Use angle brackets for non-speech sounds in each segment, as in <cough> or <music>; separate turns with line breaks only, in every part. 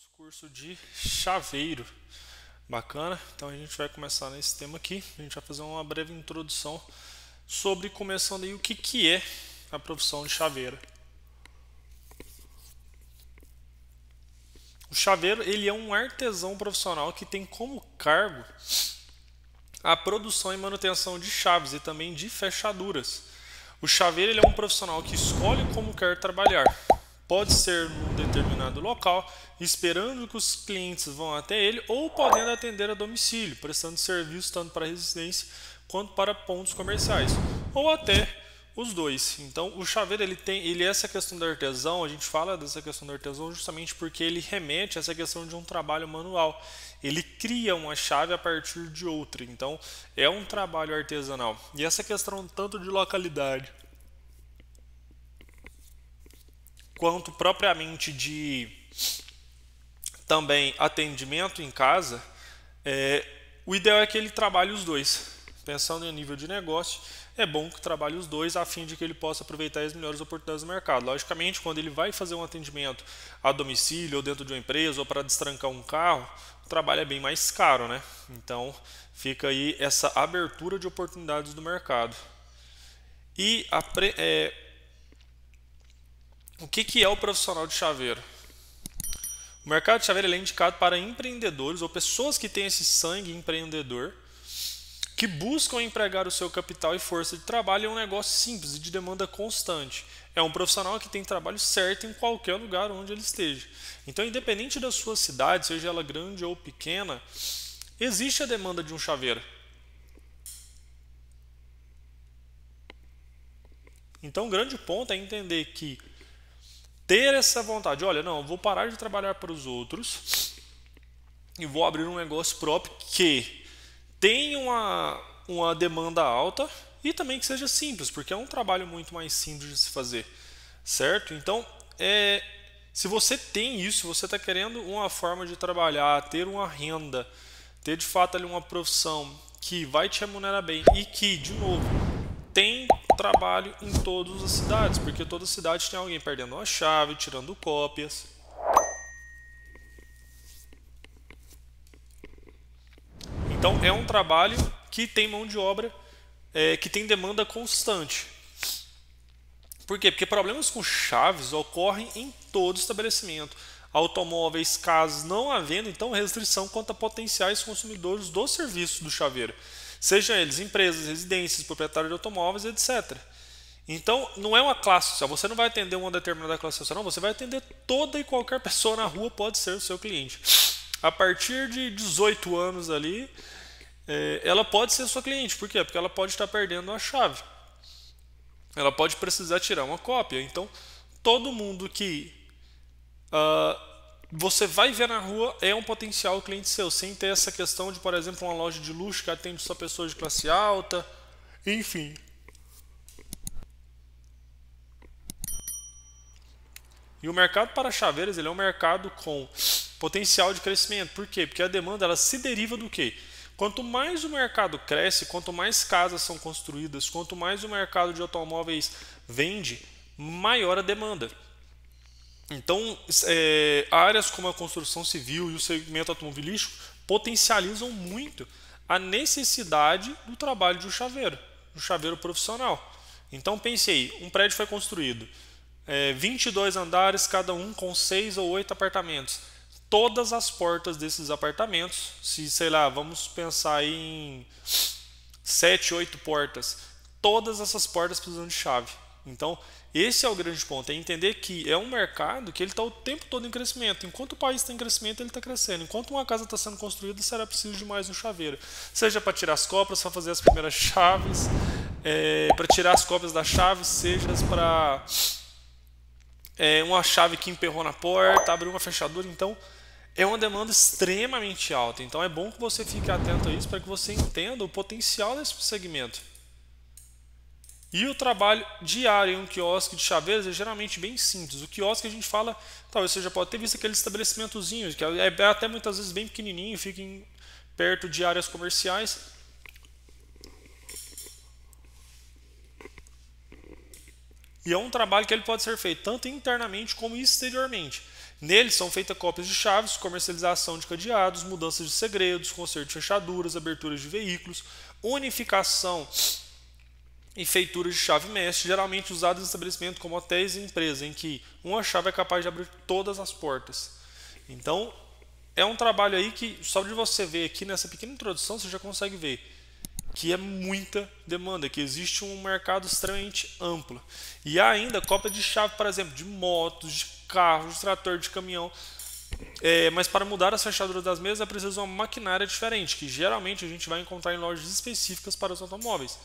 nosso curso de chaveiro. Bacana? Então a gente vai começar nesse tema aqui. A gente vai fazer uma breve introdução sobre começando aí o que, que é a profissão de chaveiro. O chaveiro ele é um artesão profissional que tem como cargo a produção e manutenção de chaves e também de fechaduras. O chaveiro ele é um profissional que escolhe como quer trabalhar, pode ser num determinado local, esperando que os clientes vão até ele ou podendo atender a domicílio, prestando serviço tanto para residência quanto para pontos comerciais, ou até os dois. Então, o chaveiro ele tem, ele é essa questão da artesão, a gente fala dessa questão da artesão justamente porque ele remete a essa questão de um trabalho manual. Ele cria uma chave a partir de outra. Então, é um trabalho artesanal. E essa questão tanto de localidade quanto propriamente de também atendimento em casa, é, o ideal é que ele trabalhe os dois. Pensando em nível de negócio, é bom que trabalhe os dois a fim de que ele possa aproveitar as melhores oportunidades do mercado. Logicamente, quando ele vai fazer um atendimento a domicílio ou dentro de uma empresa ou para destrancar um carro, o trabalho é bem mais caro, né? Então, fica aí essa abertura de oportunidades do mercado. E a pre, é, o que, que é o profissional de chaveiro? O mercado de chaveiro é indicado para empreendedores ou pessoas que têm esse sangue empreendedor que buscam empregar o seu capital e força de trabalho em é um negócio simples e de demanda constante. É um profissional que tem trabalho certo em qualquer lugar onde ele esteja. Então, independente da sua cidade, seja ela grande ou pequena, existe a demanda de um chaveiro. Então, o grande ponto é entender que ter essa vontade. Olha, não, vou parar de trabalhar para os outros e vou abrir um negócio próprio que tenha uma, uma demanda alta e também que seja simples, porque é um trabalho muito mais simples de se fazer, certo? Então, é, se você tem isso, você está querendo uma forma de trabalhar, ter uma renda, ter de fato ali uma profissão que vai te remunerar bem e que, de novo, tem trabalho em todas as cidades, porque toda cidade tem alguém perdendo a chave, tirando cópias. Então é um trabalho que tem mão de obra, é, que tem demanda constante. Por quê? Porque problemas com chaves ocorrem em todo estabelecimento. Automóveis, casas não havendo, então, restrição quanto a potenciais consumidores do serviço do chaveiro. Sejam eles empresas, residências, proprietários de automóveis, etc. Então, não é uma classe social, você não vai atender uma determinada classe social, não, você vai atender toda e qualquer pessoa na rua pode ser o seu cliente. A partir de 18 anos ali, é, ela pode ser sua cliente, por quê? Porque ela pode estar perdendo a chave. Ela pode precisar tirar uma cópia. Então, todo mundo que uh, você vai ver na rua é um potencial cliente seu, sem ter essa questão de, por exemplo, uma loja de luxo que atende só pessoas de classe alta, enfim. E o mercado para chaveiras ele é um mercado com potencial de crescimento. Por quê? Porque a demanda ela se deriva do quê? Quanto mais o mercado cresce, quanto mais casas são construídas, quanto mais o mercado de automóveis vende, maior a demanda. Então, é, áreas como a construção civil e o segmento automobilístico potencializam muito a necessidade do trabalho de um chaveiro, do chaveiro profissional. Então, pensei, um prédio foi construído, é, 22 andares, cada um com 6 ou 8 apartamentos. Todas as portas desses apartamentos, se sei lá, vamos pensar em 7, 8 portas, todas essas portas precisam de chave. Então, esse é o grande ponto, é entender que é um mercado que ele está o tempo todo em crescimento. Enquanto o país está em crescimento, ele está crescendo. Enquanto uma casa está sendo construída, será preciso de mais um chaveiro. Seja para tirar as copas, para fazer as primeiras chaves, é, para tirar as copas da chave, seja para é, uma chave que emperrou na porta, abrir uma fechadura. Então, é uma demanda extremamente alta. Então, é bom que você fique atento a isso para que você entenda o potencial desse segmento. E o trabalho diário em um quiosque de chaveiros é geralmente bem simples. O quiosque a gente fala, talvez você já pode ter visto aquele estabelecimentozinho, que é, é até muitas vezes bem pequenininho, fica perto de áreas comerciais. E é um trabalho que ele pode ser feito tanto internamente como exteriormente. Nele são feitas cópias de chaves, comercialização de cadeados, mudanças de segredos, conserto de fechaduras, aberturas de veículos, unificação e feitura de chave mestre, geralmente usadas em estabelecimentos como hotéis e empresas, em que uma chave é capaz de abrir todas as portas. Então, é um trabalho aí que só de você ver aqui nessa pequena introdução você já consegue ver que é muita demanda, que existe um mercado extremamente amplo. E ainda cópia de chave, por exemplo, de motos, de carros, de trator, de caminhão. É, mas para mudar as fechaduras das mesas é preciso uma maquinária diferente, que geralmente a gente vai encontrar em lojas específicas para os automóveis.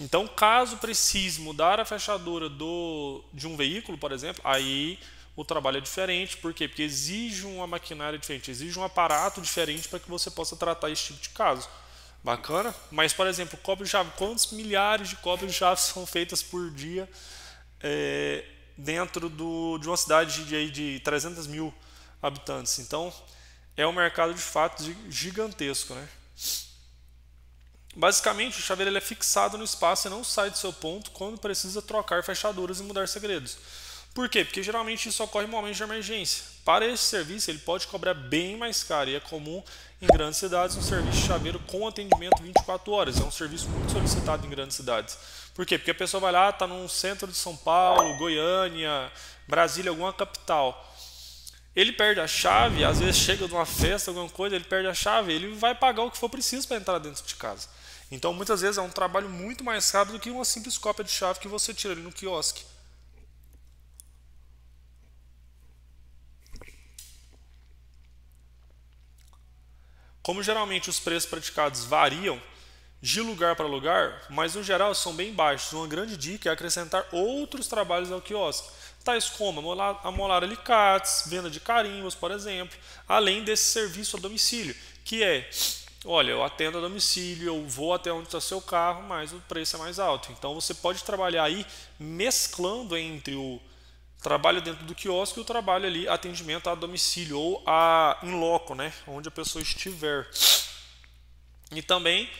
Então, caso precise mudar a fechadura do, de um veículo, por exemplo, aí o trabalho é diferente. Por quê? Porque exige uma maquinária diferente, exige um aparato diferente para que você possa tratar esse tipo de caso. Bacana? Mas, por exemplo, cobre-chave, quantos milhares de cobre-chaves <laughs> são feitas por dia é, dentro do, de uma cidade de, de 300 mil habitantes? Então, é um mercado de fato gigantesco, né? Basicamente, o chaveiro é fixado no espaço e não sai do seu ponto quando precisa trocar fechaduras e mudar segredos. Por quê? Porque geralmente isso ocorre em momentos de emergência. Para esse serviço, ele pode cobrar bem mais caro e é comum em grandes cidades um serviço de chaveiro com atendimento 24 horas. É um serviço muito solicitado em grandes cidades. Por quê? Porque a pessoa vai lá, está no centro de São Paulo, Goiânia, Brasília, alguma capital ele perde a chave, às vezes chega de uma festa, alguma coisa, ele perde a chave, ele vai pagar o que for preciso para entrar dentro de casa. Então, muitas vezes é um trabalho muito mais rápido do que uma simples cópia de chave que você tira ali no quiosque. Como geralmente os preços praticados variam de lugar para lugar, mas no geral são bem baixos, uma grande dica é acrescentar outros trabalhos ao quiosque, tais como amolar, amolar alicates, venda de carimbos, por exemplo, além desse serviço a domicílio, que é olha, eu atendo a domicílio, eu vou até onde está seu carro, mas o preço é mais alto. Então você pode trabalhar aí mesclando entre o trabalho dentro do quiosque e o trabalho ali atendimento a domicílio ou a in loco, né, onde a pessoa estiver. E também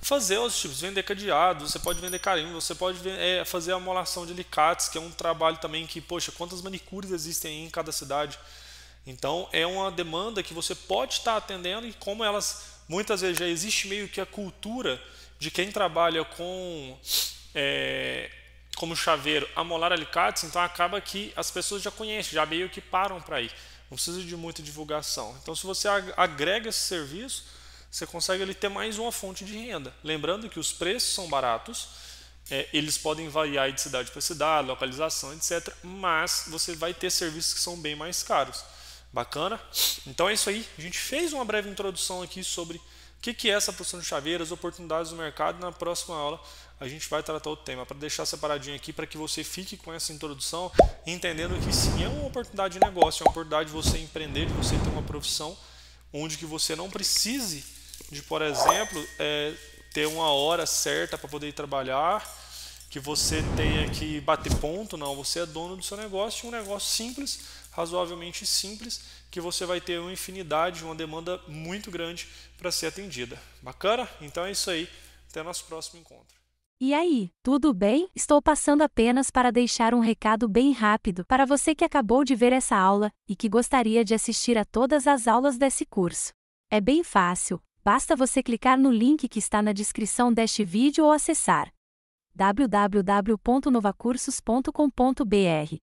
fazer os tipos, vender cadeado, você pode vender carimbo, você pode é, fazer a amolação de alicates, que é um trabalho também que, poxa, quantas manicures existem em cada cidade. Então é uma demanda que você pode estar atendendo e como elas muitas vezes já existe meio que a cultura de quem trabalha com é, como chaveiro amolar alicates, então acaba que as pessoas já conhecem, já meio que param para ir. Não precisa de muita divulgação. Então, se você agrega esse serviço, você consegue ele ter mais uma fonte de renda. Lembrando que os preços são baratos, é, eles podem variar de cidade para cidade, localização, etc. Mas você vai ter serviços que são bem mais caros. Bacana? Então é isso aí. A gente fez uma breve introdução aqui sobre o que é essa produção de chaveiras, oportunidades do mercado. Na próxima aula a gente vai tratar outro tema. Para deixar separadinho aqui, para que você fique com essa introdução, entendendo que sim, é uma oportunidade de negócio, é uma oportunidade de você empreender, de você ter uma profissão onde que você não precise de, por exemplo, é, ter uma hora certa para poder trabalhar, que você tenha que bater ponto, não. Você é dono do seu negócio, um negócio simples razoavelmente simples, que você vai ter uma infinidade, uma demanda muito grande para ser atendida. Bacana? Então é isso aí. Até nosso próximo encontro. E aí, tudo bem? Estou passando apenas para deixar um recado bem rápido para você que acabou de ver essa aula e que gostaria de assistir a todas as aulas desse curso. É bem fácil, basta você clicar no link que está na descrição deste vídeo ou acessar www.novacursos.com.br.